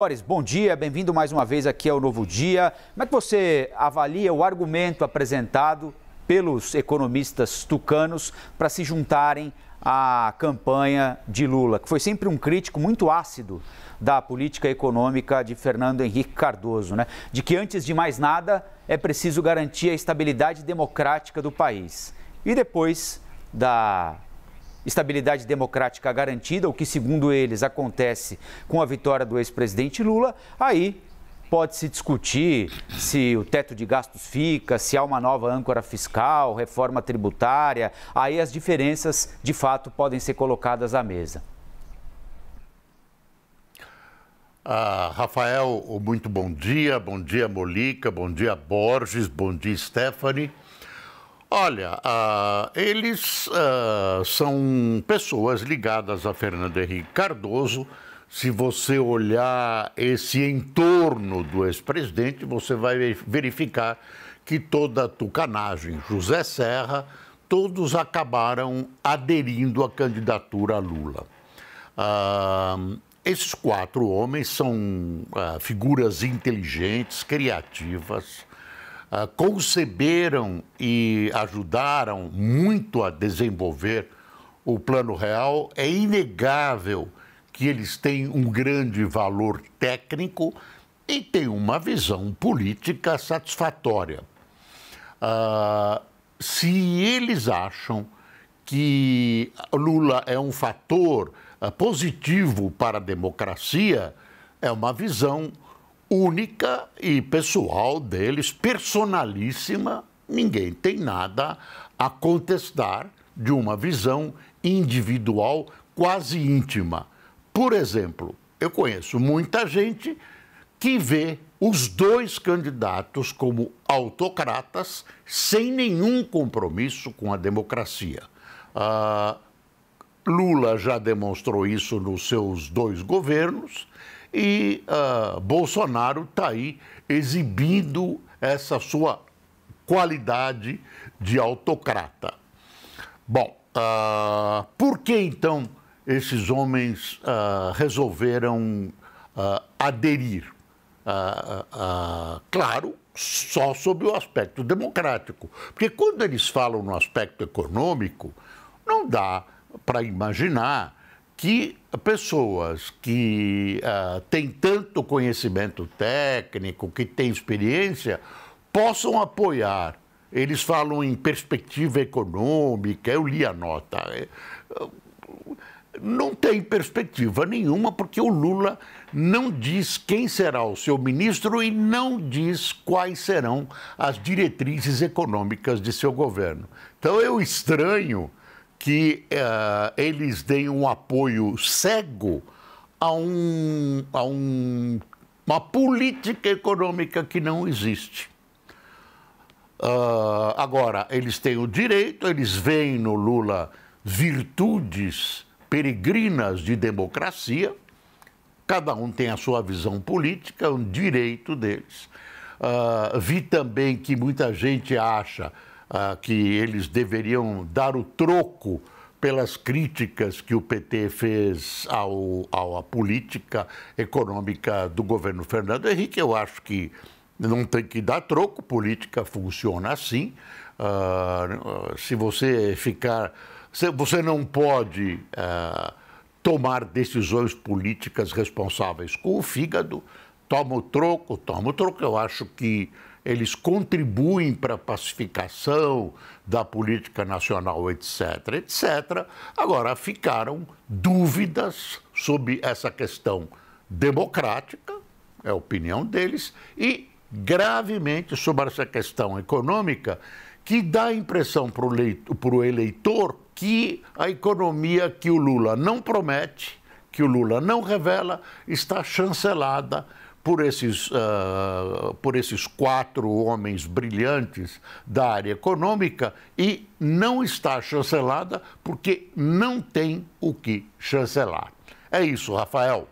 Boris, bom dia, bem-vindo mais uma vez aqui ao Novo Dia. Como é que você avalia o argumento apresentado pelos economistas tucanos para se juntarem à campanha de Lula, que foi sempre um crítico muito ácido da política econômica de Fernando Henrique Cardoso, né? De que antes de mais nada é preciso garantir a estabilidade democrática do país. E depois da Estabilidade democrática garantida, o que, segundo eles, acontece com a vitória do ex-presidente Lula, aí pode-se discutir se o teto de gastos fica, se há uma nova âncora fiscal, reforma tributária. Aí as diferenças, de fato, podem ser colocadas à mesa. Ah, Rafael, muito bom dia. Bom dia, Molica. Bom dia, Borges. Bom dia, Stephanie. Olha, uh, eles uh, são pessoas ligadas a Fernando Henrique Cardoso. Se você olhar esse entorno do ex-presidente, você vai verificar que toda a tucanagem, José Serra, todos acabaram aderindo à candidatura a Lula. Uh, esses quatro homens são figuras inteligentes, criativas, ah, conceberam e ajudaram muito a desenvolver o Plano Real, é inegável que eles têm um grande valor técnico e têm uma visão política satisfatória. Uh, se eles acham que Lula é um fator ah, positivo para a democracia, é uma visão única e pessoal deles, personalíssima, ninguém tem nada a contestar de uma visão individual quase íntima. Por exemplo, eu conheço muita gente que vê os dois candidatos como autocratas sem nenhum compromisso com a democracia. Ah, Lula já demonstrou isso nos seus dois governos e uh, Bolsonaro está aí exibindo essa sua qualidade de autocrata. Bom, uh, por que então esses homens uh, resolveram aderir? claro, só sob o aspecto democrático. Porque quando eles falam no aspecto econômico, não dá para imaginar que pessoas que uh, têm tanto conhecimento técnico, que têm experiência, possam apoiar. Eles falam em perspectiva econômica, eu li a nota. É, não tem perspectiva nenhuma, porque o Lula não diz quem será o seu ministro e não diz quais serão as diretrizes econômicas de seu governo. Então eu estranho que uh, eles deem um apoio cego a, um, a um, uma política econômica que não existe. Uh, agora, eles têm o direito, eles veem no Lula virtudes peregrinas de democracia, cada um tem a sua visão política, é um direito deles. Uh, vi também que muita gente acha ah, que eles deveriam dar o troco pelas críticas que o PT fez ao, ao, à política econômica do governo Fernando Henrique. Eu acho que não tem que dar troco, política funciona assim. Ah, se você ficar. Você não pode ah, tomar decisões políticas responsáveis com o fígado, toma o troco, toma o troco. Eu acho que eles contribuem para a pacificação da política nacional, etc., etc. Agora, ficaram dúvidas sobre essa questão democrática, é a opinião deles, e gravemente sobre essa questão econômica, que dá a impressão para o eleitor que a economia que o Lula não promete, que o Lula não revela, está chancelada por esses, uh, por esses quatro homens brilhantes da área econômica e não está chancelada porque não tem o que chancelar. É isso, Rafael.